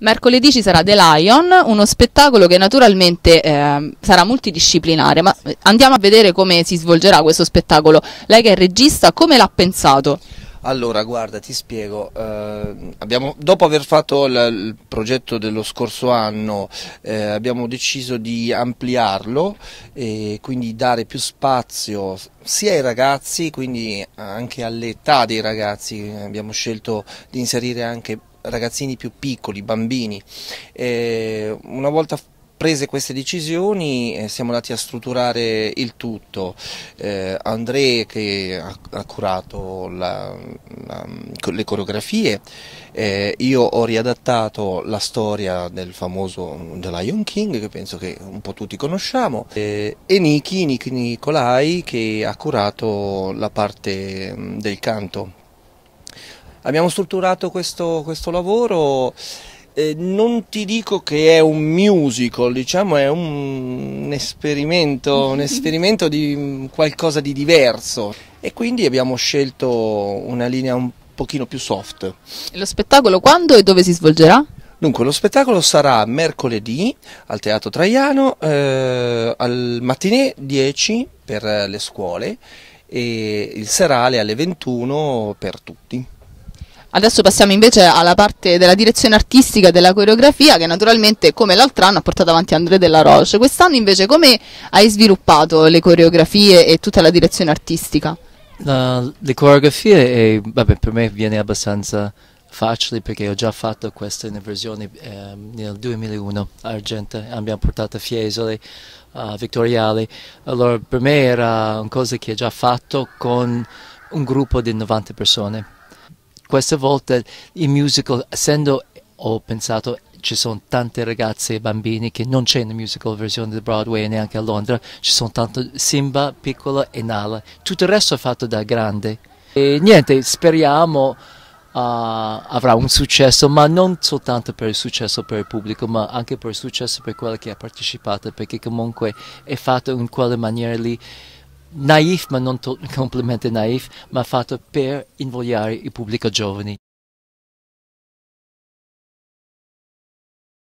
Mercoledì ci sarà The Lion, uno spettacolo che naturalmente eh, sarà multidisciplinare, ma eh, andiamo a vedere come si svolgerà questo spettacolo. Lei che è regista, come l'ha pensato? Allora, guarda, ti spiego. Eh, abbiamo, dopo aver fatto il, il progetto dello scorso anno, eh, abbiamo deciso di ampliarlo e quindi dare più spazio sia ai ragazzi, quindi anche all'età dei ragazzi. Abbiamo scelto di inserire anche ragazzini più piccoli, bambini. Eh, una volta prese queste decisioni eh, siamo andati a strutturare il tutto. Eh, André che ha, ha curato la, la, le coreografie, eh, io ho riadattato la storia del famoso The Lion King che penso che un po' tutti conosciamo eh, e Niki, Niki Nicolai che ha curato la parte mm, del canto. Abbiamo strutturato questo, questo lavoro eh, non ti dico che è un musical, diciamo è un, un, esperimento, un esperimento di mm, qualcosa di diverso e quindi abbiamo scelto una linea un pochino più soft. E Lo spettacolo quando e dove si svolgerà? Dunque, lo spettacolo sarà mercoledì al Teatro Traiano eh, al mattinè 10 per le scuole e il serale alle 21 per tutti. Adesso passiamo invece alla parte della direzione artistica della coreografia che naturalmente come l'altro anno ha portato avanti André Della Roche. Quest'anno invece come hai sviluppato le coreografie e tutta la direzione artistica? La, le coreografie è, eh, vabbè, per me viene abbastanza facile perché ho già fatto questa versione eh, nel 2001 a Argenta, abbiamo portato Fiesole, uh, Vittoriale, allora per me era una cosa che ho già fatto con un gruppo di 90 persone questa volta il musical, essendo ho pensato ci sono tante ragazze e bambini che non c'è nella musical versione di Broadway e neanche a Londra, ci sono tanto Simba, Piccolo e Nala, tutto il resto è fatto da grande. E niente, speriamo uh, avrà un successo, ma non soltanto per il successo per il pubblico, ma anche per il successo per quello che ha partecipato, perché comunque è fatto in quella maniera lì naif, ma non completamente naif, ma fatto per invogliare il pubblico giovane.